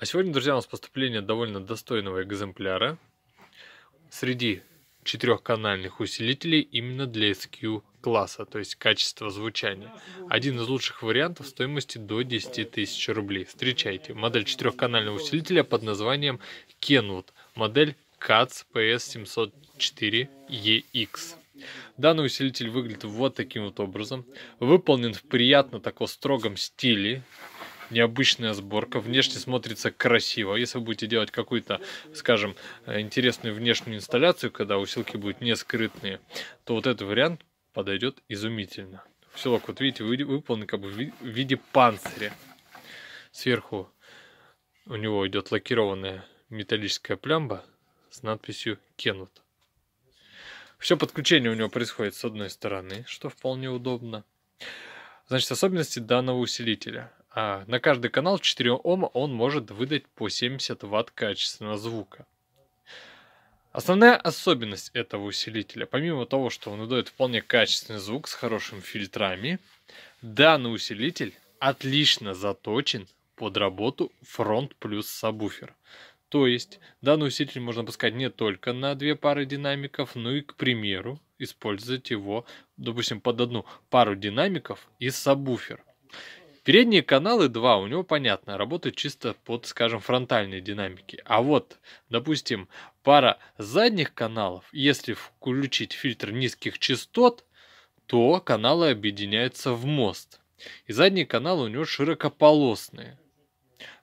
А сегодня, друзья, у нас поступление довольно достойного экземпляра среди четырехканальных усилителей именно для SQ класса, то есть качество звучания. Один из лучших вариантов стоимости до 10 тысяч рублей. Встречайте, модель четырехканального усилителя под названием Kenwood, модель CATS PS704EX. Данный усилитель выглядит вот таким вот образом. Выполнен в приятно таком строгом стиле, необычная сборка, внешне смотрится красиво. Если вы будете делать какую-то, скажем, э, интересную внешнюю инсталляцию, когда усилки будут не скрытные, то вот этот вариант подойдет изумительно. Усилок, вот видите, выполнен как бы в виде панциря. Сверху у него идет лакированная металлическая плямба с надписью «Кенут». Все подключение у него происходит с одной стороны, что вполне удобно. Значит, особенности данного усилителя – а на каждый канал 4 Ома он может выдать по 70 Вт качественного звука. Основная особенность этого усилителя, помимо того, что он дает вполне качественный звук с хорошими фильтрами, данный усилитель отлично заточен под работу фронт плюс сабвуфер. То есть данный усилитель можно пускать не только на две пары динамиков, но и, к примеру, использовать его, допустим, под одну пару динамиков и сабвуфер. Передние каналы два, у него, понятно, работают чисто под, скажем, фронтальные динамики. А вот, допустим, пара задних каналов, если включить фильтр низких частот, то каналы объединяются в мост. И задние каналы у него широкополосные.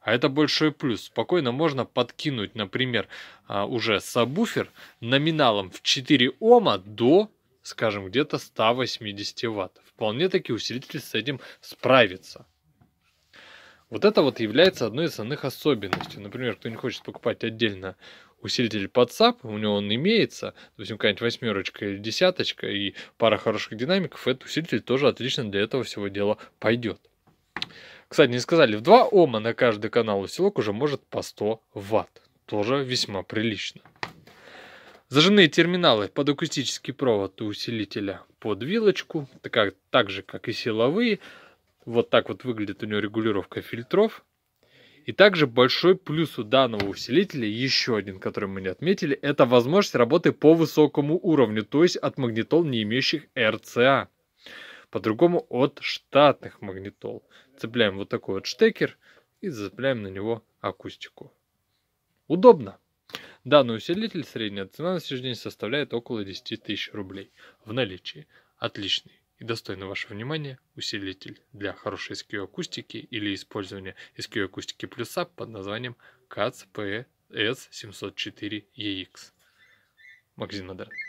А это большой плюс. Спокойно можно подкинуть, например, а, уже сабвуфер номиналом в 4 Ома до, скажем, где-то 180 Вт. Вполне таки усилитель с этим справится. Вот это вот является одной из основных особенностей. Например, кто не хочет покупать отдельно усилитель под SAP, у него он имеется, допустим, какая-нибудь восьмерочка или десяточка и пара хороших динамиков, этот усилитель тоже отлично для этого всего дела пойдет. Кстати, не сказали, в 2 Ома на каждый канал усилок уже может по 100 Вт. Тоже весьма прилично. Зажимные терминалы под акустический провод у усилителя под вилочку, так, так же как и силовые, вот так вот выглядит у него регулировка фильтров. И также большой плюс у данного усилителя, еще один, который мы не отметили, это возможность работы по высокому уровню, то есть от магнитол, не имеющих RCA. По-другому от штатных магнитол. Цепляем вот такой вот штекер и зацепляем на него акустику. Удобно. Данный усилитель средняя цена на сегодняшний день составляет около 10 тысяч рублей в наличии. Отличный и достойно вашего внимания усилитель для хорошей SQ-акустики или использования SQ-акустики плюс SAP под названием CATS PS704EX. Магазин Модерн.